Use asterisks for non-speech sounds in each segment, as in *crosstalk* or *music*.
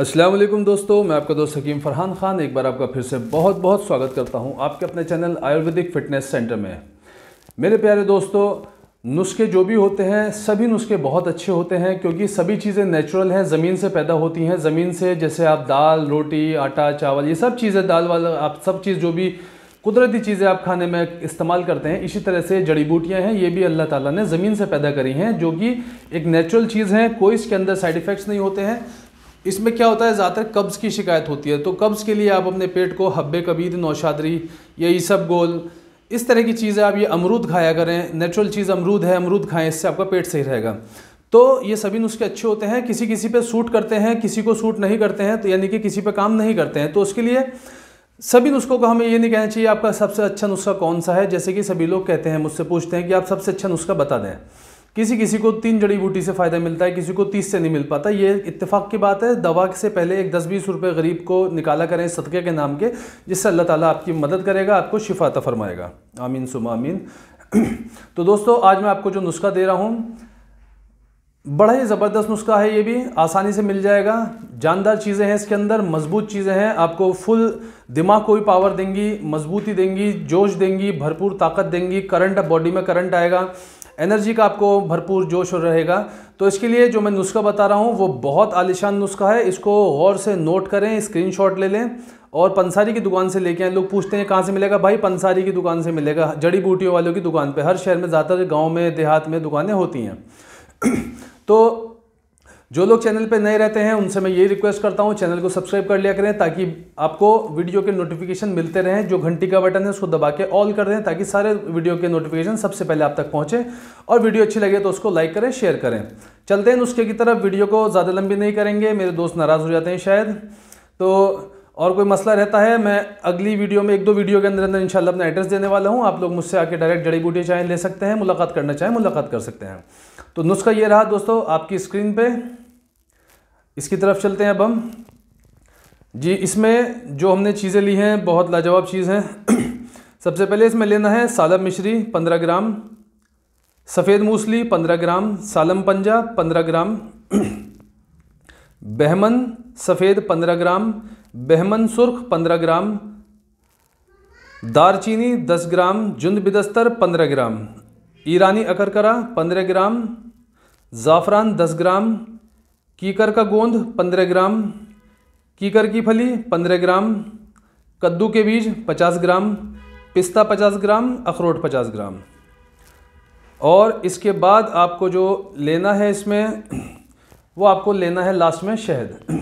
असलम दोस्तों मैं आपका दोस्त हकीम फरहान ख़ान एक बार आपका फिर से बहुत बहुत स्वागत करता हूं आपके अपने चैनल आयुर्वेदिक फिटनेस सेंटर में मेरे प्यारे दोस्तों नुस्खे जो भी होते हैं सभी नुस्खे बहुत अच्छे होते हैं क्योंकि सभी चीज़ें नेचुरल हैं ज़मीन से पैदा होती हैं ज़मीन से जैसे आप दाल रोटी आटा चावल ये सब चीज़ें दाल वाल आप सब चीज़ जो भी कुदरती चीज़ें आप खाने में इस्तेमाल करते हैं इसी तरह से जड़ी बूटियाँ हैं ये भी अल्लाह ताला ने ज़मीन से पैदा करी हैं जो कि एक नेचुरल चीज़ है कोई इसके अंदर साइड इफ़ेक्ट्स नहीं होते हैं इसमें क्या होता है ज़्यादातर कब्ज़ की शिकायत होती है तो कब्ज़ के लिए आप अपने पेट को हब्बे कबीद नौशादरी या ईसब गोल इस तरह की चीज़ें आप ये अमरूद खाया करें नेचुरल चीज़ अमरूद है अमरूद खाएं इससे आपका पेट सही रहेगा तो ये सभी नुस्खे अच्छे होते हैं किसी किसी पे सूट करते हैं किसी को सूट नहीं करते हैं तो यानी कि किसी पे काम नहीं करते हैं तो उसके लिए सभी नुस्खों को हमें ये नहीं कहना चाहिए आपका सबसे अच्छा नुस्खा कौन सा है जैसे कि सभी लोग कहते हैं मुझसे पूछते हैं कि आप सबसे अच्छा नुस्खा बता दें किसी किसी को तीन जड़ी बूटी से फ़ायदा मिलता है किसी को तीस से नहीं मिल पाता ये इतफ़ाक़ की बात है दवा से पहले एक दस बीस रुपये गरीब को निकाला करें सदक़े के नाम के जिससे अल्लाह ताला आपकी मदद करेगा आपको शिफात फरमाएगा आमीन सुम आमीन *clears throat* तो दोस्तों आज मैं आपको जो नुस्खा दे रहा हूँ बड़ा ही ज़बरदस्त नुस्खा है ये भी आसानी से मिल जाएगा जानदार चीज़ें हैं इसके अंदर मजबूत चीज़ें हैं आपको फुल दिमाग को भी पावर देंगी मजबूती देंगी जोश देंगी भरपूर ताकत देंगी करंट बॉडी में करंट आएगा एनर्जी का आपको भरपूर जोश रहेगा तो इसके लिए जो मैं नुस्खा बता रहा हूँ वो बहुत आलिशान नुस्खा है इसको गौर से नोट करें स्क्रीनशॉट ले लें और पंसारी की दुकान से लेके आए लोग पूछते हैं कहाँ से मिलेगा भाई पंसारी की दुकान से मिलेगा जड़ी बूटियों वालों की दुकान पे हर शहर में ज़्यादातर गांव में देहात में दुकानें होती हैं *clears throat* तो जो लोग चैनल पे नए रहते हैं उनसे मैं यही रिक्वेस्ट करता हूँ चैनल को सब्सक्राइब कर लिया करें ताकि आपको वीडियो के नोटिफिकेशन मिलते रहें जो घंटी का बटन है उसको दबा के ऑल कर दें ताकि सारे वीडियो के नोटिफिकेशन सबसे पहले आप तक पहुँचे और वीडियो अच्छी लगे तो उसको लाइक करें शेयर करें चलते हैं नुस्खे की तरफ वीडियो को ज़्यादा लंबी नहीं करेंगे मेरे दोस्त नाराज़ हो जाते हैं शायद तो और कोई मसला रहता है मैं अगली वीडियो में एक दो वीडियो के अंदर अंदर इंशाल्लाह अपना एड्रेस देने वाला हूँ आप लोग मुझसे आके डायरेक्ट जड़ी बूटी चाहें ले सकते हैं मुलाकात करना चाहें मुलाकात कर सकते हैं तो नुस्खा ये रहा दोस्तों आपकी स्क्रीन पर इसकी तरफ चलते हैं अब हम जी इसमें जो हमने चीज़ें ली हैं बहुत लाजवाब चीज़ हैं *clears throat* सबसे पहले इसमें लेना है सालम मिश्री पंद्रह ग्राम सफ़ेद मूसली पंद्रह ग्राम सालम पंजा पंद्रह ग्राम *clears throat* बहमन सफ़ेद पंद्रह ग्राम बहमन सुर्ख पंद्रह ग्राम दारचीनी दस ग्राम जुंद बिदस्तर पंद्रह ग्राम ईरानी अकरकरा पंद्रह ग्राम ज़ाफ़रान दस ग्राम कीकर का गोंद पंद्रह ग्राम कीकर की फली पंद्रह ग्राम कद्दू के बीज पचास ग्राम पिस्ता पचास ग्राम अखरोट पचास ग्राम और इसके बाद आपको जो लेना है इसमें वो आपको लेना है लास्ट में शहद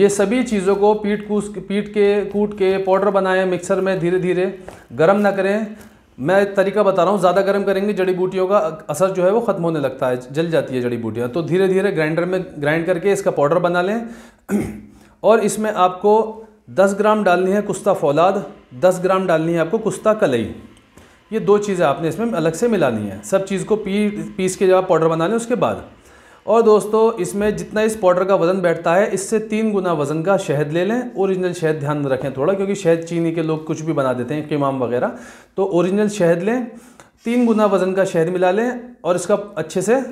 ये सभी चीज़ों को पीट कूस पीट के कूट के पाउडर बनाएं मिक्सर में धीरे धीरे गर्म ना करें मैं तरीका बता रहा हूँ ज़्यादा गर्म करेंगे जड़ी बूटियों का असर जो है वो ख़त्म होने लगता है जल जाती है जड़ी बूटियाँ तो धीरे धीरे ग्राइंडर में ग्राइंड करके इसका पाउडर बना लें *clears throat* और इसमें आपको 10 ग्राम डालनी है कुस्ता फौलाद 10 ग्राम डालनी है आपको कुस्ता कलई ये दो चीज़ें आपने इसमें अलग से मिलानी है सब चीज़ को पी पीस के जब आप पाउडर बना लें उसके बाद और दोस्तों इसमें जितना इस पाउडर का वज़न बैठता है इससे तीन गुना वज़न का शहद ले लें ओरिजिनल शहद ध्यान में रखें थोड़ा क्योंकि शहद चीनी के लोग कुछ भी बना देते हैं किमाम वगैरह तो ओरिजिनल शहद लें तीन गुना वज़न का शहद मिला लें और इसका अच्छे से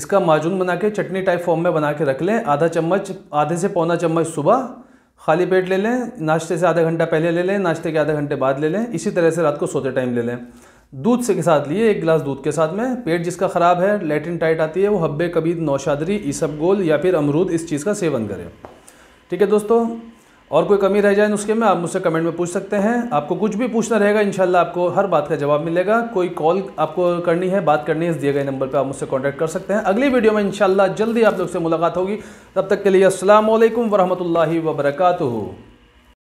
इसका माजून बना के चटनी टाइप फॉर्म में बना के रख लें आधा चम्मच आधे से पौना चम्मच सुबह खाली पेट ले लें नाश्ते से आधा घंटा पहले ले लें नाश्ते के आधे घंटे बाद ले लें इसी तरह से रात को सोते टाइम ले लें दूध से के साथ लिए एक गिलास दूध के साथ में पेट जिसका ख़राब है लेटिन टाइट आती है वो हब्बे कबीर नौशादरी गोल या फिर अमरूद इस चीज़ का सेवन करें ठीक है दोस्तों और कोई कमी रह जाए नुस्खे में आप मुझसे कमेंट में पूछ सकते हैं आपको कुछ भी पूछना रहेगा इन आपको हर बात का जवाब मिलेगा कोई कॉल आपको करनी है बात करनी है इस दिए गए नंबर पर आप मुझसे कॉन्टैक्ट कर सकते हैं अगली वीडियो में इनशाला जल्दी आप लोग से मुलाकात होगी तब तक के लिए असल वरहमल वबरकू